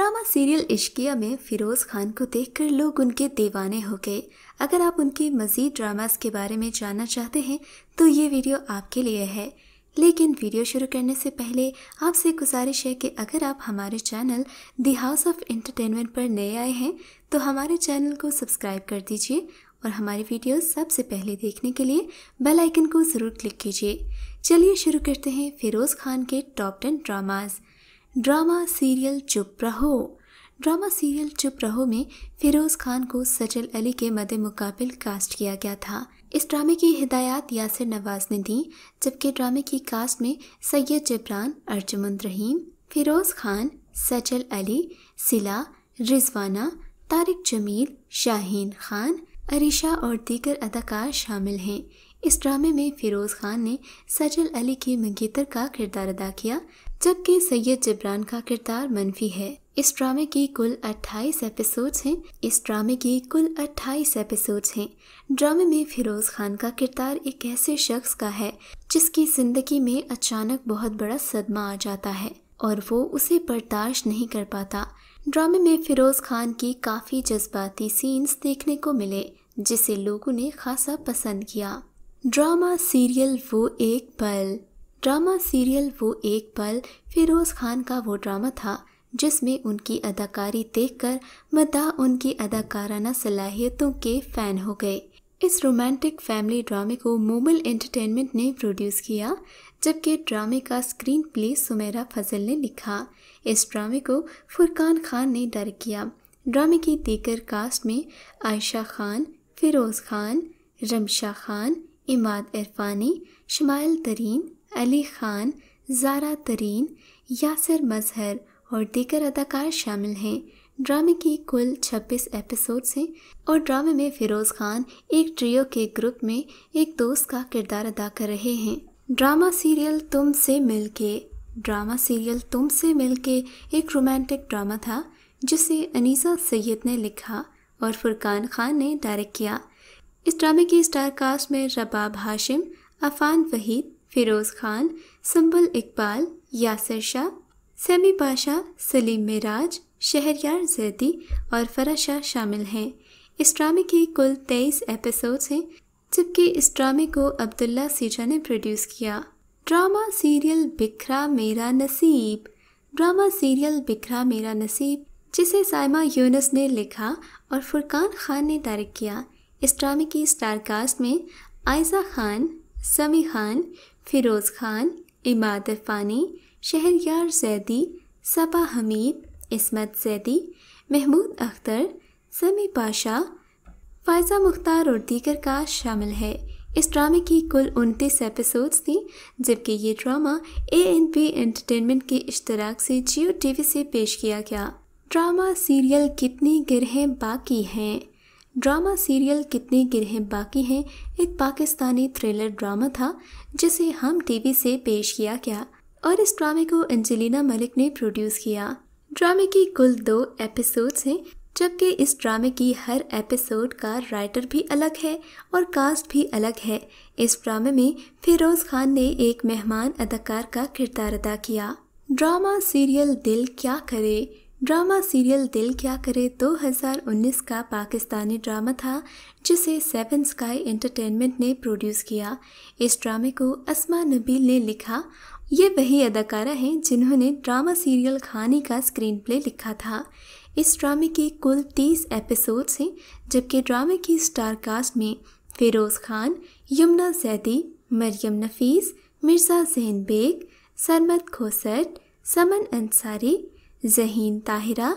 Drama serial Ishqiya में फिरोज़ खान को देखकर लोग उनके दीवाने हो गए अगर आप उनके मज़ीद ड्रामास के बारे में जानना चाहते हैं तो ये वीडियो आपके लिए है लेकिन वीडियो शुरू करने से पहले आपसे गुजारिश है कि अगर आप हमारे channel the house of entertainment पर नए आए हैं तो हमारे चैनल को सब्सक्राइब कर दीजिए और हमारी वीडियो सबसे पहले देखने के लिए बेल आइकन को ज़रूर क्लिक कीजिए चलिए शुरू करते हैं फिरोज़ खान के top ten dramas drama serial Chup Raho drama serial Chup रहो में फिरोज खान को सचल अली के मद मुकाबिल कास्ट किया गया था इस ड्रामे की हिदायत यासिर नवाज ने दी जबकि ड्रामे की कास्ट में सैयद जबरान अर्जुमंद रहीम फिरोज खान सचल अली सिला रिजवाना तारिक जमील शाहीन खान अरिशा और दीगर अदाकार शामिल हैं इस ड्रामे में फिरोज़ खान ने सजल अली की मंगेतर का किरदार अदा किया जबकि सैयद जबरान का किरदार मनफी है इस ड्रामे की कुल 28 एपिसोड्स हैं इस ड्रामे की कुल 28 एपिसोड्स हैं ड्रामे में फिरोज खान का किरदार एक ऐसे शख्स का है जिसकी जिंदगी में अचानक बहुत बड़ा सदमा आ जाता है और वो उसे बर्दाश्त नहीं कर पाता ड्रामे में फिरोज खान की काफ़ी जज्बाती सीन्स देखने को मिले जिसे लोगों ने खासा पसंद किया ड्रामा सीरियल वो एक पल ड्रामा सीरियल वो एक पल फिरोज़ खान का वो ड्रामा था जिसमें उनकी अदाकारी देखकर मदा उनकी अदाकाराना सलाहियतों के फ़ैन हो गए इस रोमांटिक फैमिली ड्रामे को मोमल एंटरटेनमेंट ने प्रोड्यूस किया जबकि ड्रामे का स्क्रीन प्ले सुमेरा फजल ने लिखा इस ड्रामे को फुरकान खान ने डायरेक्ट किया ड्रामे की दीगर कास्ट में आयशा खान फिरोज़ खान रमशा खान इमाद इरफानी शमाइल तरीन अली खान जारा तरीन यासर मजहर और दीगर अदाकार शामिल हैं ड्रामे की कुल 26 एपिसोड्स हैं और ड्रामे में फिरोज़ खान एक ट्रियो के ग्रुप में एक दोस्त का किरदार अदा कर रहे हैं ड्रामा सीरियल तुम से मिल के ड्रामा सीरियल तुम से मिल के एक रोमांटिक ड्रामा था जिसे अनीसा सैयद ने लिखा और फुरकान खान ने डायरेक्ट किया इस ड्रामे की स्टार कास्ट में रबाब हाशिम अफान वहीद फिरोज़ खान संबल इकबाल यासर शाह सैमी पाशा सलीम मिराज शहरयार जैदी और फरा शाह शामिल हैं इस ड्रामे के कुल तेईस एपिसोड्स हैं जबकि इस ड्रामे को अब्दुल्ला सीजा ने प्रोड्यूस किया ड्रामा सीरियल बिखरा मेरा नसीब ड्रामा सीरियल बिखरा मेरा नसीब जिसे साइमा यूनस ने लिखा और फुरकान खान ने डायरेक्ट किया इस ड्रामे की स्टार कास्ट में आयजा खान समी खान फिरोज़ खान इमाद इरफानी शहरयार जैदी सपा हमीद इसमत जैदी महमूद अख्तर समी पाशा फायजा मुख्तार और दीगर का शामिल है इस ड्रामे की कुल उनतीस एपिसोड्स थी जबकि ये drama A N P entertainment के इश्तराक से जियो टीवी से पेश किया गया ड्रामा सीरियल कितनी गिरहें बाकी हैं ड्रामा सीरियल कितने गिरह बाकी हैं एक पाकिस्तानी थ्रिलर ड्रामा था जिसे हम टीवी से पेश किया गया और इस ड्रामे को अंजलिना मलिक ने प्रोड्यूस किया ड्रामे की कुल दो एपिसोड्स हैं जबकि इस ड्रामे की हर एपिसोड का राइटर भी अलग है और कास्ट भी अलग है इस ड्रामे में फिरोज़ खान ने एक मेहमान अदाकार का किरदार अदा किया ड्रामा सीरियल दिल क्या करे ड्रामा सीरियल दिल क्या करे 2019 का पाकिस्तानी ड्रामा था जिसे सेवन स्काई एंटरटेनमेंट ने प्रोड्यूस किया इस ड्रामे को असमा नबील ने लिखा ये वही अदाकारा हैं जिन्होंने ड्रामा सीरियल खानी का स्क्रीन प्ले लिखा था इस ड्रामे के कुल 30 एपिसोड्स हैं जबकि ड्रामे की स्टार कास्ट में फिरोज़ खान यमुना सैदी मरियम नफीस मिर्ज़ा जहन बेग सरमत खोसट समन अंसारी जहीन ताहिरा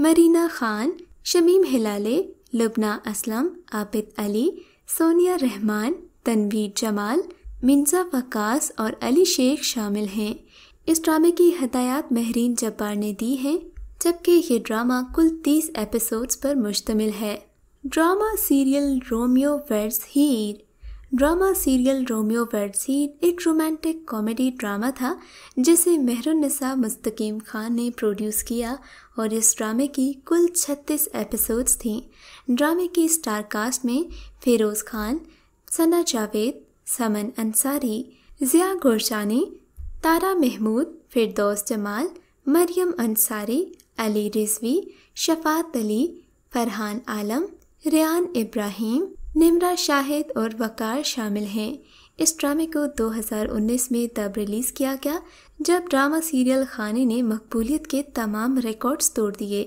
मरीना खान शमीम हिलाले लुबना असलम आबिद अली सोनिया रहमान तनवीर जमाल मिन्जा वकास और अली शेख शामिल हैं इस ड्रामे की हदायत महरीन जब्बार ने दी है जबकि ये ड्रामा कुल तीस एपिसोड्स पर मुश्तमिल है ड्रामा सीरियल रोमियो वर्स हीर ड्रामा सीरियल रोमियो वेडसीन एक रोमांटिक कॉमेडी ड्रामा था जिसे मेहरुन्निसा मुस्तकीम खान ने प्रोड्यूस किया और इस ड्रामे की कुल 36 एपिसोड्स थीं ड्रामे की स्टार कास्ट में फिरोज़ खान सना जावेद समन अंसारी ज़िया गुरशानी तारा महमूद फिरदौस जमाल मरियम अंसारी अली रिजवी शफात अली फरहान आलम रियान इब्राहिम निमरा शाहिद और वकार शामिल हैं इस ड्रामे को 2019 में तब रिलीज़ किया गया जब ड्रामा सीरियल खाने ने मकबूलियत के तमाम रिकॉर्ड्स तोड़ दिए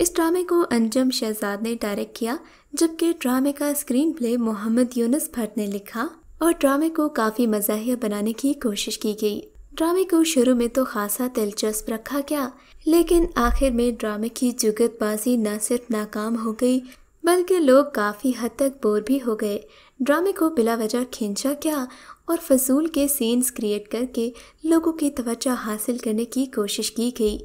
इस ड्रामे को अंजम शहजाद ने डायरेक्ट किया जबकि ड्रामे का स्क्रीन प्ले मोहम्मद यूनस भट्ट ने लिखा और ड्रामे को काफ़ी मजाहिया बनाने की कोशिश की गई ड्रामे को शुरू में तो खासा दिलचस्प रखा गया लेकिन आखिर में ड्रामे की जुगतबाजी न सिर्फ नाकाम हो गई बल्कि लोग काफ़ी हद तक बोर भी हो गए ड्रामे को बिला वजह खींचा क्या और फजूल के सीन्स क्रिएट करके लोगों की तवज्जा हासिल करने की कोशिश की गई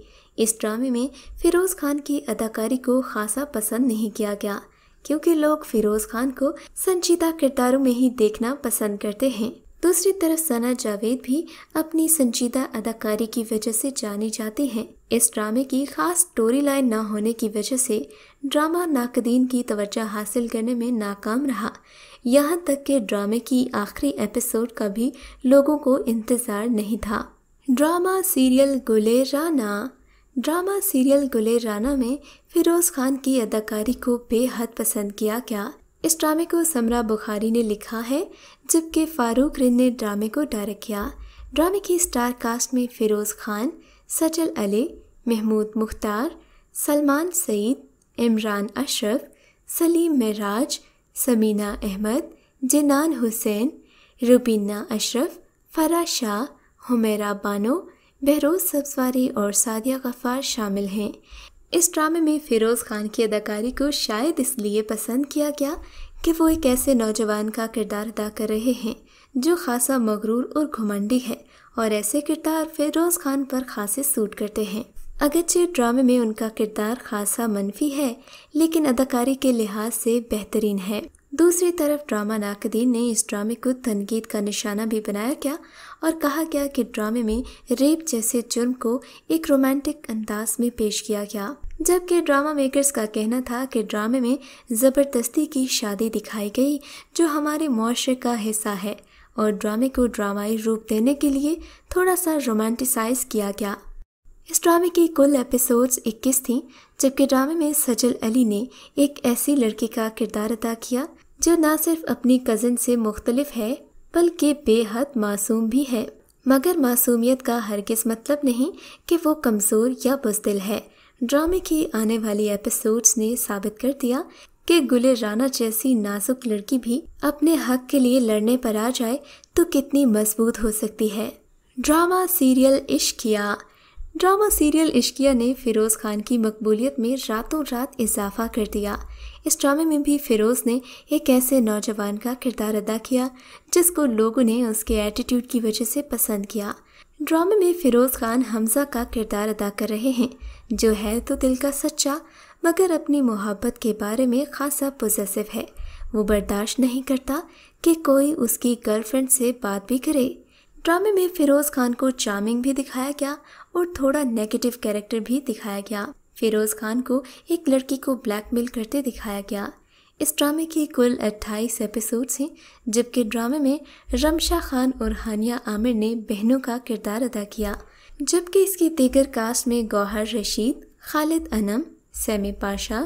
इस ड्रामे में फ़िरोज़ खान की अदाकारी को खासा पसंद नहीं किया गया क्योंकि लोग फ़िरोज़ खान को संजीदा किरदारों में ही देखना पसंद करते हैं दूसरी तरफ सना जावेद भी अपनी संजीदा अदाकारी की वजह से जानी जाती हैं इस ड्रामे की खास स्टोरी लाइन ना होने की वजह से ड्रामा नाकदीन की तवज्जा हासिल करने में नाकाम रहा यहाँ तक के ड्रामे की आखिरी एपिसोड का भी लोगों को इंतज़ार नहीं था ड्रामा सीरियल गुले राना ड्रामा सीरियल गुले राना में फिरोज़ खान की अदाकारी को बेहद पसंद किया गया इस ड्रामे को समरा बुखारी ने लिखा है जबकि फ़ारूक रिन ने ड्रामे को डायरेक्ट किया ड्रामे की स्टार कास्ट में फ़िरोज़ खान सचल अली महमूद मुख्तार सलमान सईद इमरान अशरफ सलीम महराज समीना अहमद जिनान हुसैन रुबीना अशरफ फरा शाह हुमेरा बानो बहरोज सब्सवारी और सादिया गफ़ार शामिल हैं इस ड्रामे में फिरोज़ खान की अदाकारी को शायद इसलिए पसंद किया गया कि वो एक ऐसे नौजवान का किरदार अदा कर रहे हैं जो खासा मगरूर और घुमंडी है और ऐसे किरदार फिरोज़ खान पर खासे सूट करते हैं अगरचे ड्रामे में उनका किरदार खासा मनफी है लेकिन अदाकारी के लिहाज से बेहतरीन है दूसरी तरफ ड्रामा नाकदीन ने इस ड्रामे को तनकीद का निशाना भी बनाया गया और कहा गया कि ड्रामे में रेप जैसे जुर्म को एक रोमांटिक अंदाज में पेश किया गया जबकि ड्रामा मेकर्स का कहना था कि ड्रामे में ज़बरदस्ती की शादी दिखाई गई जो हमारे मुआरे का हिस्सा है और ड्रामे को ड्रामाई रूप देने के लिए थोड़ा सा रोमांटिसाइज किया गया इस ड्रामे की कुल एपिसोड्स 21 थीं जबकि ड्रामे में सजल अली ने एक ऐसी लड़की का किरदार अदा किया जो न सिर्फ अपनी कज़न से मुख्तलिफ है बल्कि बेहद मासूम भी है मगर मासूमियत का हरगिज़ मतलब नहीं कि वो कमज़ोर या बुजदिल है ड्रामे की आने वाली एपिसोड्स ने साबित कर दिया कि गुले राना जैसी नाजुक लड़की भी अपने हक के लिए लड़ने पर आ जाए तो कितनी मजबूत हो सकती है drama serial Ishqiya drama serial Ishqiya ने फिरोज़ खान की मकबूलियत में रातों रात इजाफा कर दिया इस ड्रामे में भी फिरोज़ ने एक ऐसे नौजवान का किरदार अदा किया जिसको लोगों ने उसके एटीट्यूड की वजह से पसंद किया ड्रामे में फ़िरोज़ खान हमजा का किरदार अदा कर रहे हैं जो है तो दिल का सच्चा मगर अपनी मोहब्बत के बारे में खासा पोजेसिव है वो बर्दाश्त नहीं करता कि कोई उसकी गर्लफ्रेंड से बात भी करे ड्रामे में फ़िरोज़ खान को चार्मिंग भी दिखाया गया और थोड़ा नेगेटिव कैरेक्टर भी दिखाया गया फिरोज़ खान को एक लड़की को ब्लैकमेल करते दिखाया गया इस ड्रामे के कुल 28 एपिसोड्स हैं जबकि ड्रामे में रमशा खान और हानिया आमिर ने बहनों का किरदार अदा किया जबकि इसकी दीगर कास्ट में गौहर रशीद खालिद अनम सैमी पाशा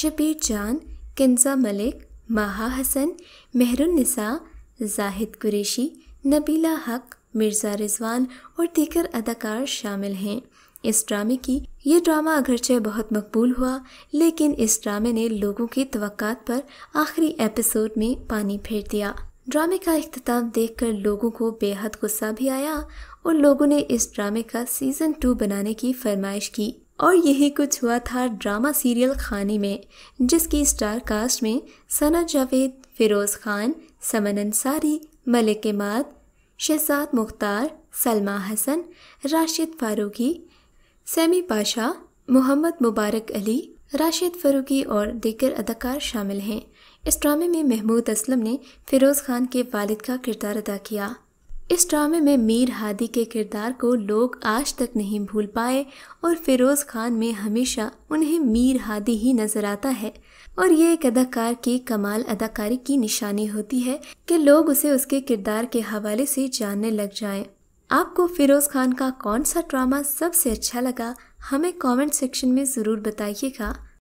शबीर जान किन्जा मलिक माहा हसन मेहरुनसा जाहिद कुरेशी नबीला हक मिर्ज़ा रिजवान और दीगर अदाकार शामिल हैं इस ड्रामे की ये ड्रामा अगरचे बहुत मकबूल हुआ लेकिन इस ड्रामे ने लोगों की तवक़ात पर आखिरी एपिसोड में पानी फेर दिया ड्रामे का अख्ताम देखकर लोगों को बेहद गुस्सा भी आया और लोगों ने इस ड्रामे का सीज़न टू बनाने की फरमाइश की और यही कुछ हुआ था ड्रामा सीरियल खानी में जिसकी स्टार कास्ट में सना जावेद फिरोज़ खान समन अंसारी मलिक इमाद शहजाद मुख्तार सलमा हसन राशिद फारूकी सैमी पाशा मोहम्मद मुबारक अली राशिद फरूकी और दीगर अदाकार शामिल हैं इस ड्रामे में महमूद असलम ने फिरोज़ खान के वालिद का किरदार अदा किया इस ड्रामे में मीर हादी के किरदार को लोग आज तक नहीं भूल पाए और फिरोज़ खान में हमेशा उन्हें मीर हादी ही नज़र आता है और ये एक अदाकार की कमाल अदाकारी की निशानी होती है कि लोग उसे उसके किरदार के हवाले से जानने लग जाएं। आपको फिरोज़ खान का कौन सा ड्रामा सबसे अच्छा लगा हमें कमेंट सेक्शन में ज़रूर बताइएगा